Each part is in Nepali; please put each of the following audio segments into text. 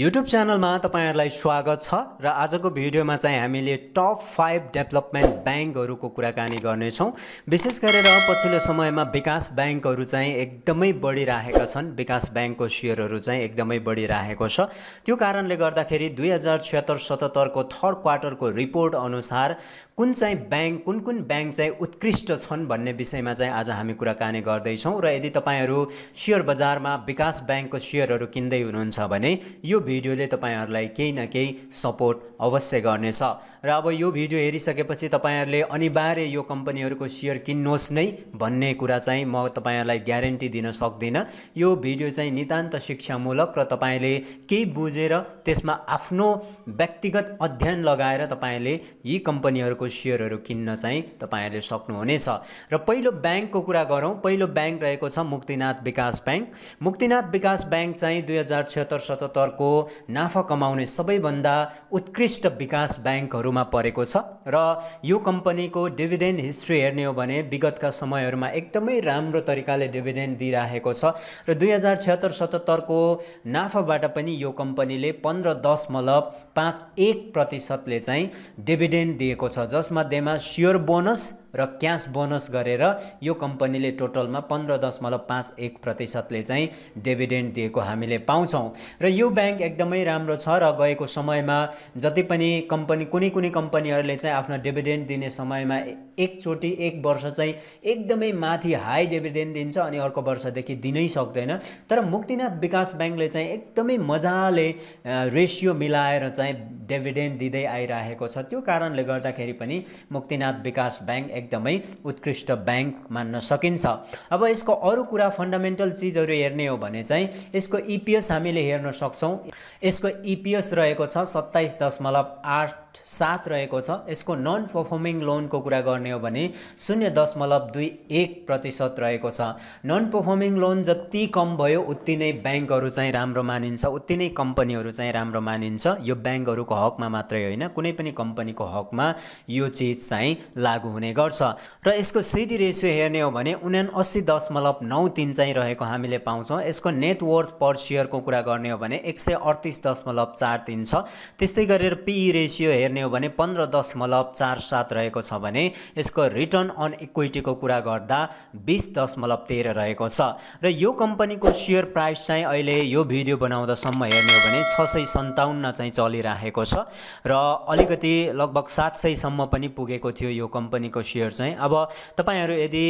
युट्युब च्यानलमा तपाईँहरूलाई स्वागत छ र आजको भिडियोमा चाहिँ हामीले टप फाइभ डेभलपमेन्ट ब्याङ्कहरूको कुराकानी गर्नेछौँ विशेष गरेर पछिल्लो समयमा विकास ब्याङ्कहरू चाहिँ एकदमै बढिरहेका छन् विकास ब्याङ्कको सेयरहरू चाहिँ एकदमै बढिरहेको छ त्यो कारणले गर्दाखेरि दुई हजार छिहत्तर सतहत्तरको थर्ड क्वार्टरको रिपोर्ट अनुसार कुन चाहिँ ब्याङ्क कुन कुन ब्याङ्क चाहिँ उत्कृष्ट छन् भन्ने विषयमा चाहिँ आज हामी कुराकानी गर्दैछौँ र यदि तपाईँहरू सेयर बजारमा विकास ब्याङ्कको सेयरहरू किन्दै हुनुहुन्छ भने यो भिडियोले तपाईँहरूलाई केही न केही सपोर्ट अवश्य गर्नेछ र अब यो भिडियो हेरिसकेपछि तपाईँहरूले अनिवार्य यो कम्पनीहरूको सेयर किन्नुहोस् नै भन्ने कुरा चाहिँ म तपाईँहरूलाई ग्यारेन्टी दिन सक्दिनँ यो भिडियो चाहिँ नितान्त शिक्षामूलक र तपाईँले केही बुझेर त्यसमा आफ्नो व्यक्तिगत अध्ययन लगाएर तपाईँले यी कम्पनीहरूको सेयरहरू किन्न चाहिँ तपाईँहरूले सक्नुहुनेछ र पहिलो ब्याङ्कको कुरा गरौँ पहिलो ब्याङ्क रहेको छ मुक्तिनाथ विकास ब्याङ्क मुक्तिनाथ विकास ब्याङ्क चाहिँ दुई हजार छत्तर सतहत्तरको नाफा कमाउने सबैभन्दा उत्कृष्ट विकास ब्याङ्कहरूमा परेको छ र यो कम्पनीको डिभिडेन्ड हिस्ट्री हेर्ने हो भने विगतका समयहरूमा एकदमै राम्रो तरिकाले डिभिडेन्ड दिइराखेको छ र दुई हजार छत्तर सतहत्तरको नाफाबाट पनि यो कम्पनीले पन्ध्र दशमलव पाँच एक प्रतिशतले चाहिँ डिभिडेन्ड दिएको छ जसमध्येमा स्योर बोनस र क्यास बोनस गरेर यो कम्पनीले टोटलमा पन्ध्र दशमलव पाँच एक प्रतिशतले चाहिँ डिभिडेन्ड दिएको हामीले पाउँछौँ र यो ब्याङ्क एकदमै राम्रो छ र गएको समयमा जति पनि कम्पनी कुनै कुनै कम्पनीहरूले चाहिँ आफ्नो डिभिडेन्ड दिने समयमा एकचोटि एक वर्ष चाहिँ एकदमै माथि हाई डिभिडेन्ड दिन्छ अनि अर्को वर्षदेखि दिनै सक्दैन तर मुक्तिनाथ विकास ब्याङ्कले चाहिँ एकदमै मजाले रेसियो मिलाएर चाहिँ डिभिडेन्ड दिँदै आइरहेको छ त्यो कारणले गर्दाखेरि पनि मुक्तिनाथ विकास ब्याङ्क एकदमै उत्कृष्ट ब्याङ्क मान्न सकिन्छ अब यसको अरू कुरा फन्डामेन्टल चिजहरू हेर्ने हो भने चाहिँ यसको इपिएस e हामीले हेर्न सक्छौँ यसको इपिएस e रहेको छ सत्ताइस दशमलव आठ सात रहेको छ यसको नन पर्फर्मिङ लोनको कुरा गर्ने गर्ने हो भने शून्य दशमलव दुई एक प्रतिशत रहेको छ नन पर्फर्मिङ लोन जति कम भयो उति नै ब्याङ्कहरू चाहिँ राम्रो मानिन्छ उति नै कम्पनीहरू चाहिँ राम्रो मानिन्छ यो ब्याङ्कहरूको हकमा मात्रै होइन कुनै पनि कम्पनीको हकमा यो चिज चाहिँ लागु हुने गर्छ र यसको सिडी रेसियो हेर्ने हो भने उना अस्सी दशमलव नौ तिन चाहिँ रहेको हामीले पाउँछौँ यसको नेटवर्थ पर सेयरको कुरा गर्ने हो भने एक सय अडतिस दशमलव चार तिन छ त्यस्तै गरेर पिई e रेसियो हेर्ने हो भने पन्ध्र दशमलव चार सात रहेको छ भने यसको रिटर्न अन इक्विटीको कुरा गर्दा बिस दशमलव तेह्र रहेको छ र यो कम्पनीको सेयर प्राइस चाहिँ अहिले यो भिडियो बनाउँदासम्म हेर्ने हो भने छ सय सन्ताउन्न चाहिँ चलिरहेको छ र अलिकति लगभग सात सयसम्म पनि पुगेको थियो यो कम्पनीको सेयर चाहिँ अब तपाईँहरू यदि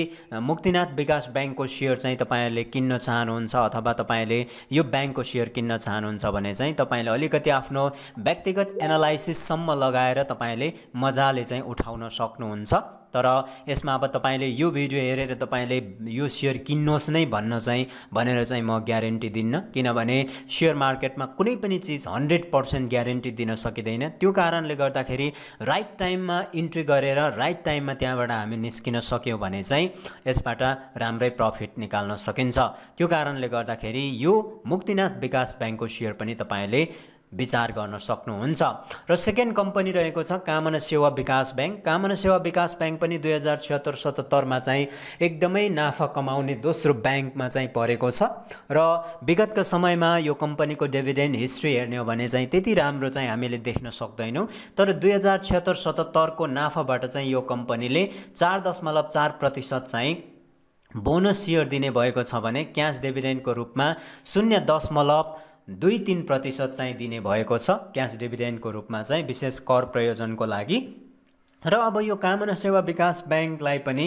मुक्तिनाथ विकास ब्याङ्कको सेयर चाहिँ तपाईँहरूले किन्न चाहनुहुन्छ अथवा तपाईँले यो ब्याङ्कको सेयर किन्न चाहनुहुन्छ भने चाहिँ तपाईँले अलिकति आफ्नो व्यक्तिगत एनालाइसिससम्म लगाएर तपाईँले मजाले चाहिँ उठाउन सक्नुहुन्छ तर यसमा अब तपाईँले यो भिडियो हेरेर तपाईँले यो सेयर किन्नुहोस् नै भन्न चाहिँ भनेर चाहिँ म ग्यारेन्टी दिन्न किनभने सेयर मार्केटमा कुनै पनि चिज हन्ड्रेड पर्सेन्ट ग्यारेन्टी दिन सकिँदैन त्यो कारणले गर्दाखेरि राइट टाइममा इन्ट्री गरेर राइट टाइममा त्यहाँबाट हामी निस्किन सक्यौँ भने चाहिँ यसबाट राम्रै प्रफिट निकाल्न सकिन्छ त्यो कारणले गर्दाखेरि यो मुक्तिनाथ विकास ब्याङ्कको सेयर पनि तपाईँले विचार गर्न सक्नुहुन्छ र सेकेन्ड कम्पनी रहेको छ कामना सेवा विकास ब्याङ्क कामना सेवा विकास ब्याङ्क पनि दुई हजार छिहत्तर सतहत्तरमा चाहिँ एकदमै नाफा कमाउने दोस्रो ब्याङ्कमा चाहिँ परेको छ र विगतको समयमा यो कम्पनीको डेभिडेन्ड हिस्ट्री हेर्ने हो भने चाहिँ त्यति राम्रो चाहिँ हामीले देख्न सक्दैनौँ तर दुई हजार छिहत्तर सतहत्तरको नाफाबाट चाहिँ यो कम्पनीले चार दशमलव चार प्रतिशत चाहिँ बोनस सेयर दिने भएको छ भने क्यास डेभिडेन्डको रूपमा शून्य दशमलव दुई तिन प्रतिशत चाहिँ दिने भएको छ क्यास डिभिडेन्डको रूपमा चाहिँ विशेष कर प्रयोजनको लागि र अब यो कामना सेवा विकास ब्याङ्कलाई पनि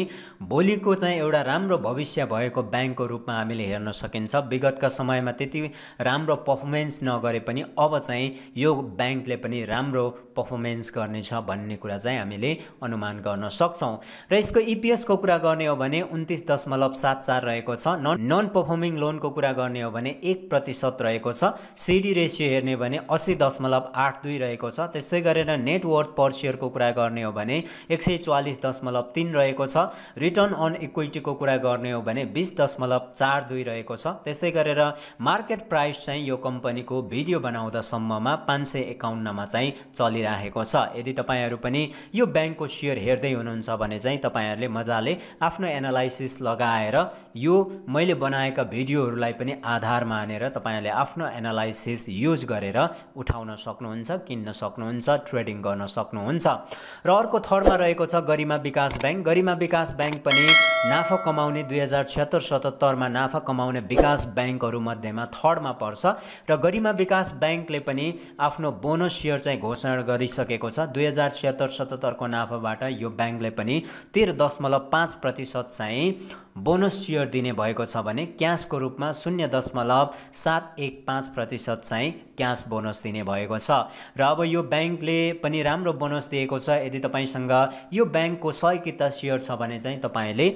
भोलिको चाहिँ एउटा राम्रो भविष्य भएको ब्याङ्कको रूपमा हामीले हेर्न सकिन्छ विगतका समयमा त्यति राम्रो पर्फर्मेन्स नगरे पनि अब चाहिँ यो ब्याङ्कले पनि राम्रो पर्फर्मेन्स गर्नेछ भन्ने कुरा चाहिँ हामीले अनुमान गर्न सक्छौँ र यसको इपिएसको e कुरा गर्ने हो भने उन्तिस दशमलव सात चार रहेको छ नन नन पर्फर्मिङ लोनको कुरा गर्ने हो भने एक प्रतिशत रहेको छ सिडी रेसियो हेर्ने भने असी दशमलव आठ दुई रहेको छ त्यस्तै गरेर नेटवर्थ पर्सियरको कुरा गर्ने हो भने भने एक सय चौवालिस दशमलव तिन रहेको छ रिटर्न अन इक्विटीको कुरा गर्ने हो भने बिस दशमलव चार दुई रहेको छ त्यस्तै गरेर मार्केट प्राइस चाहिँ यो कम्पनीको भिडियो बनाउँदासम्ममा पाँच सय एकाउन्नमा चाहिँ चलिरहेको छ यदि तपाईँहरू पनि यो ब्याङ्कको सेयर हेर्दै हुनुहुन्छ भने चाहिँ तपाईँहरूले मजाले आफ्नो एनालाइसिस लगाएर यो मैले बनाएका भिडियोहरूलाई पनि आधार मानेर तपाईँहरूले आफ्नो एनालाइसिस युज गरेर उठाउन सक्नुहुन्छ किन्न सक्नुहुन्छ ट्रेडिङ गर्न सक्नुहुन्छ र अर्को अर्को थर्डमा रहेको छ गरिमा विकास ब्याङ्क गरिमा विकास ब्याङ्क पनि नाफा कमाउने दुई हजार छत्तर सतहत्तरमा नाफा कमाउने विकास ब्याङ्कहरूमध्येमा थर्डमा पर्छ र गरिमा विकास ब्याङ्कले पनि आफ्नो बोनस सेयर चाहिँ घोषणा गरिसकेको छ दुई हजार छिहत्तर सतहत्तरको नाफाबाट यो ब्याङ्कले पनि तेह्र दशमलव पाँच प्रतिशत चाहिँ बोनस सियर दिने भएको छ भने क्यासको रूपमा शून्य दशमलव सात एक पाँच प्रतिशत चाहिँ क्यास बोनस दिने भएको छ र अब यो ब्याङ्कले पनि राम्रो बोनस दिएको छ यदि तपाईँसँग यो ब्याङ्कको सय किता सियर छ भने चाहिँ तपाईँले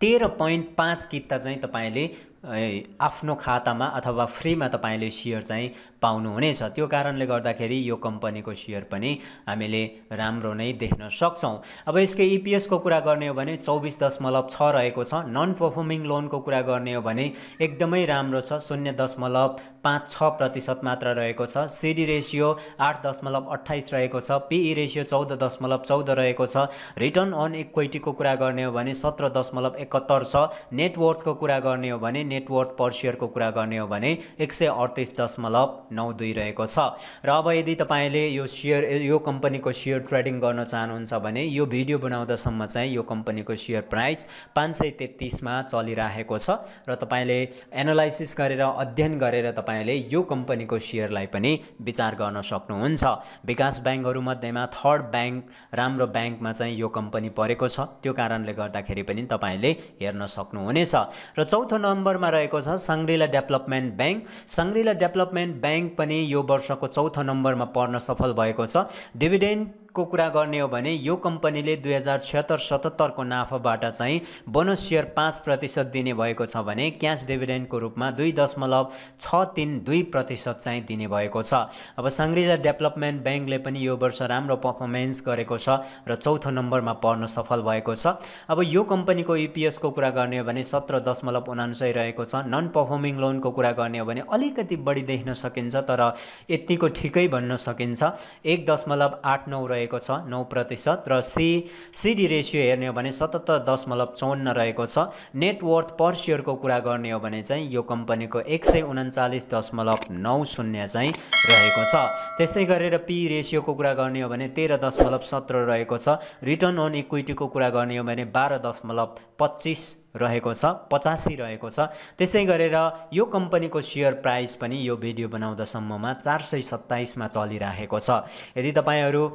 तेह्र पोइन्ट पाँच किता चाहिँ तपाईँले आफ्नो खातामा अथवा फ्रीमा तपाईँले सेयर चाहिँ पाउनुहुनेछ त्यो कारणले गर्दाखेरि यो कम्पनीको सेयर पनि हामीले राम्रो नै देख्न सक्छौँ अब यसको इपिएसको e कुरा गर्ने हो भने चौबिस दशमलव छ रहेको छ नन पर्फर्मिङ लोनको कुरा गर्ने हो भने एकदमै राम्रो छ शून्य दशमलव पाँच छ प्रतिशत मात्र रहेको छ सिडी रेसियो आठ दशमलव अठाइस रहेको छ पिई रेसियो e चौध दशमलव चौध रहेको छ रिटर्न अन इक्विटीको कुरा गर्ने हो भने सत्र दशमलव एकहत्तर छ नेटवर्थको कुरा गर्ने हो भने नेटवर्क पर सेयरको कुरा गर्ने हो भने एक सय अडतिस दशमलव नौ दुई रहेको छ र अब यदि तपाईँले यो सेयर यो कम्पनीको सेयर ट्रेडिङ गर्न चाहनुहुन्छ भने यो भिडियो बनाउँदासम्म चाहिँ यो कम्पनीको सेयर प्राइस पाँच सय तेत्तिसमा चलिरहेको छ र तपाईँले एनालाइसिस गरेर अध्ययन गरेर तपाईँले यो कम्पनीको सेयरलाई पनि विचार गर्न सक्नुहुन्छ विकास ब्याङ्कहरूमध्येमा थर्ड ब्याङ्क राम्रो ब्याङ्कमा चाहिँ यो कम्पनी परेको छ त्यो कारणले गर्दाखेरि पनि तपाईँले हेर्न सक्नुहुनेछ र चौथो नम्बर नम्बरमा रहेको छ Shangrila development bank Shangrila development bank पनि यो वर्षको चौथो नम्बरमा पर्न सफल भएको छ डिभिडेन्ड को कुरा गर्ने हो भने यो कम्पनीले दुई हजार छत्तर सतहत्तरको नाफाबाट चाहिँ बोनस सेयर पाँच प्रतिशत दिने भएको छ भने क्यास डिभिडेन्डको रूपमा दुई दशमलव छ तिन दुई प्रतिशत चाहिँ दिने भएको छ अब साङ्ग्रिला डेभलपमेन्ट ब्याङ्कले पनि यो वर्ष राम्रो पर्फर्मेन्स गरेको छ र चौथो नम्बरमा पर्न सफल भएको छ अब यो कम्पनीको इपिएसको e कुरा गर्ने हो भने सत्र दशमलव उनान्सय रहेको छ नन पर्फर्मिङ लोनको कुरा गर्ने हो भने अलिकति बढी देख्न सकिन्छ तर यतिको ठिकै भन्न सकिन्छ एक दशमलव आठ नौ रहेको रहेको छ नौ प्रतिशत र सी सिडी रेसियो हेर्ने हो भने सतहत्तर दशमलव चौन्न रहेको छ नेटवर्थ पर सेयरको कुरा गर्ने हो भने चाहिँ यो कम्पनीको एक सय उन्चालिस दशमलव नौ शून्य चाहिँ रहेको छ त्यस्तै गरेर पी रेसियोको कुरा गर्ने हो भने तेह्र दशमलव सत्र रहेको छ रिटर्न अन इक्विटीको कुरा गर्ने हो भने बाह्र दशमलव पच्चिस रहेको छ पचासी रहेको छ त्यसै गरेर यो कम्पनीको सेयर प्राइस पनि यो भिडियो बनाउँदासम्ममा चार सय सत्ताइसमा चलिरहेको छ यदि तपाईँहरू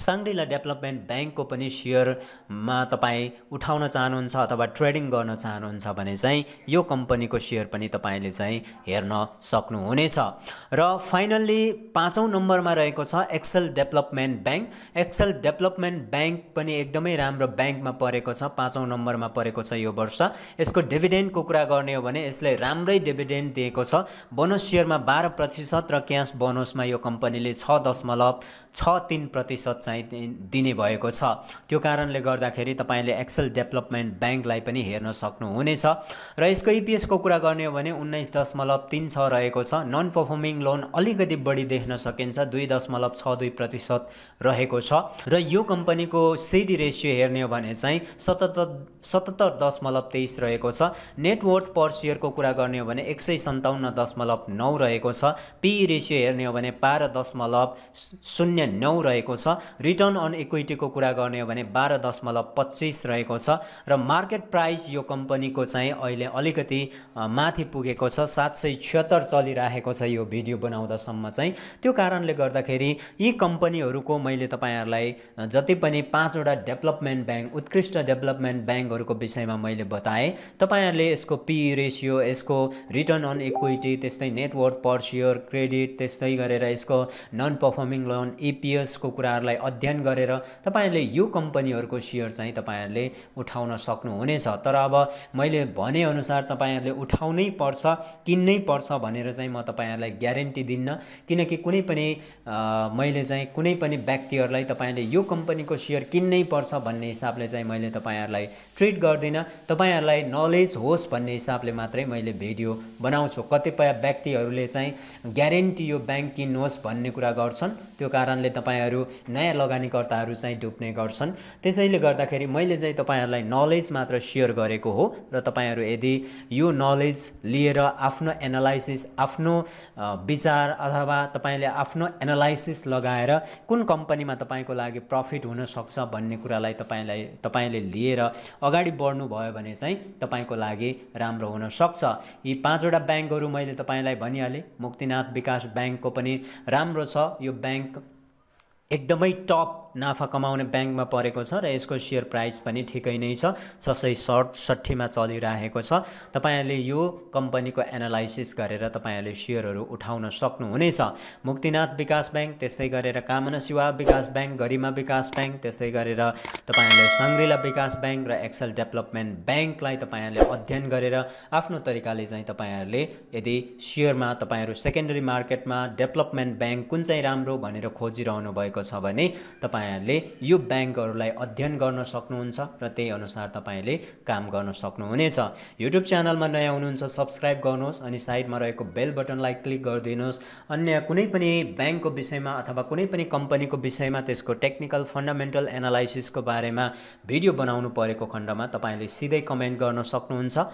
साङ्ग्रिला डेभलपमेन्ट ब्याङ्कको पनि सेयरमा तपाईँ उठाउन चाहनुहुन्छ अथवा ट्रेडिङ गर्न चाहनुहुन्छ भने चाहिँ यो कम्पनीको सेयर पनि तपाईँले चाहिँ हेर्न सक्नुहुनेछ र फाइनल्ली पाँचौँ नम्बरमा रहेको छ Excel development bank Excel development bank पनि एकदमै राम्रो ब्याङ्कमा परेको छ पाँचौँ नम्बरमा परेको छ यो वर्ष यसको डिभिडेन्डको कुरा गर्ने हो भने यसले राम्रै डिभिडेन्ड दिएको छ बोनस सेयरमा बाह्र प्रतिशत र क्यास बोनसमा यो कम्पनीले छ दशमलव छ तिन प्रतिशत चाहिँ दिने भएको छ त्यो कारणले गर्दाखेरि तपाईँले एक्सेल डेभलपमेन्ट ब्याङ्कलाई पनि हेर्न सक्नुहुनेछ र यसको इपिएसको e कुरा गर्ने हो भने उन्नाइस दशमलव तिन छ रहेको छ नन पर्फर्मिङ लोन अलिकति बढी देख्न सकिन्छ दुई दशमलव छ दुई प्रतिशत रहेको छ र यो कम्पनीको सिडी रेसियो हेर्ने हो भने चाहिँ सतहत्तर सतहत्तर दशमलव तेइस रहेको छ नेटवर्थ पर सेयरको कुरा गर्ने हो भने एक सय सन्ताउन्न दशमलव नौ रहेको छ पी रेसियो e हेर्ने हो भने बाह्र दशमलव शून्य नौ रहेको छ रिटर्न अन इक्विटीको कुरा गर्ने हो भने बाह्र दशमलव पच्चिस रहेको छ र मार्केट प्राइस यो कम्पनीको चाहिँ अहिले अलिकति माथि पुगेको छ सात सय छिहत्तर चलिरहेको छ यो भिडियो बनाउँदासम्म चाहिँ त्यो कारणले गर्दाखेरि यी कम्पनीहरूको मैले तपाईँहरूलाई जति पनि पाँचवटा डेभलपमेन्ट ब्याङ्क उत्कृष्ट डेभलपमेन्ट ब्याङ्कहरूको विषयमा मैले बताएँ तपाईँहरूले यसको पी रेसियो e यसको रिटर्न अन इक्विटी त्यस्तै नेटवर्क पर सियर क्रेडिट त्यस्तै गरेर यसको नन पर्फर्मिङ लोन इपिएसको कुराहरूलाई अध्ययन गरेर तपाईँहरूले यो कम्पनीहरूको सेयर चाहिँ तपाईँहरूले उठाउन सक्नुहुनेछ तर अब मैले भनेअनुसार तपाईँहरूले उठाउनै पर्छ किन्नै पर्छ भनेर चाहिँ म तपाईँहरूलाई ग्यारेन्टी दिन्न किनकि कुनै पनि मैले चाहिँ कुनै पनि व्यक्तिहरूलाई तपाईँले यो कम्पनीको सेयर किन्नै पर्छ भन्ने हिसाबले चाहिँ मैले तपाईँहरूलाई ट्रिट गर्दिनँ तपाईँहरूलाई नलेज होस् भन्ने हिसाबले मात्रै मैले भिडियो बनाउँछु कतिपय व्यक्तिहरूले चाहिँ ग्यारेन्टी यो ब्याङ्क किन्नुहोस् भन्ने कुरा गर्छन् त्यो कारणले तपाईँहरू नयाँ नयाँ लगानीकर्ताहरू चाहिँ डुब्ने गर्छन् त्यसैले गर्दाखेरि मैले चाहिँ तपाईँहरूलाई नलेज मात्र सेयर गरेको हो र तपाईँहरू यदि यो नलेज लिएर आफ्नो एनालाइसिस आफ्नो विचार अथवा तपाईँले आफ्नो एनालाइसिस लगाएर कुन कम्पनीमा तपाईँको लागि प्रफिट हुनसक्छ भन्ने कुरालाई तपाईँलाई तपाईँले लिएर अगाडि बढ्नुभयो भने चाहिँ तपाईँको लागि राम्रो हुनसक्छ यी पाँचवटा ब्याङ्कहरू मैले तपाईँलाई भनिहालेँ मुक्तिनाथ विकास ब्याङ्कको पनि राम्रो छ यो ब्याङ्क एकदमै टप नाफा कमाउने ब्याङ्कमा परेको छ र यसको सेयर प्राइस पनि ठिकै नै छ छ सय सडसठीमा चलिरहेको छ तपाईँहरूले यो कम्पनीको एनालाइसिस गरेर तपाईँहरूले सेयरहरू उठाउन सक्नुहुनेछ मुक्तिनाथ विकास ब्याङ्क त्यस्तै गरेर कामना सिवा विकास ब्याङ्क गरिमा विकास ब्याङ्क त्यस्तै गरेर तपाईँहरूले सङ्ग्रिला विकास ब्याङ्क र एक्सएल डेभलपमेन्ट ब्याङ्कलाई तपाईँहरूले अध्ययन गरेर आफ्नो तरिकाले चाहिँ तपाईँहरूले यदि सेयरमा तपाईँहरू सेकेन्डरी मार्केटमा डेभलपमेन्ट ब्याङ्क कुन चाहिँ राम्रो भनेर खोजिरहनु भएको छ भने तपाईँ तपाईँहरूले यो ब्याङ्कहरूलाई अध्ययन गर्न सक्नुहुन्छ र त्यही अनुसार तपाईँहरूले काम गर्न सक्नुहुनेछ युट्युब च्यानलमा नयाँ हुनुहुन्छ सब्सक्राइब गर्नुहोस् अनि साइडमा रहेको बेल बटनलाई क्लिक गरिदिनुहोस् अन्य कुनै पनि ब्याङ्कको विषयमा अथवा कुनै पनि कम्पनीको विषयमा त्यसको टेक्निकल फन्डामेन्टल एनालाइसिसको बारेमा भिडियो बनाउनु परेको खण्डमा तपाईँले सिधै कमेन्ट गर्न सक्नुहुन्छ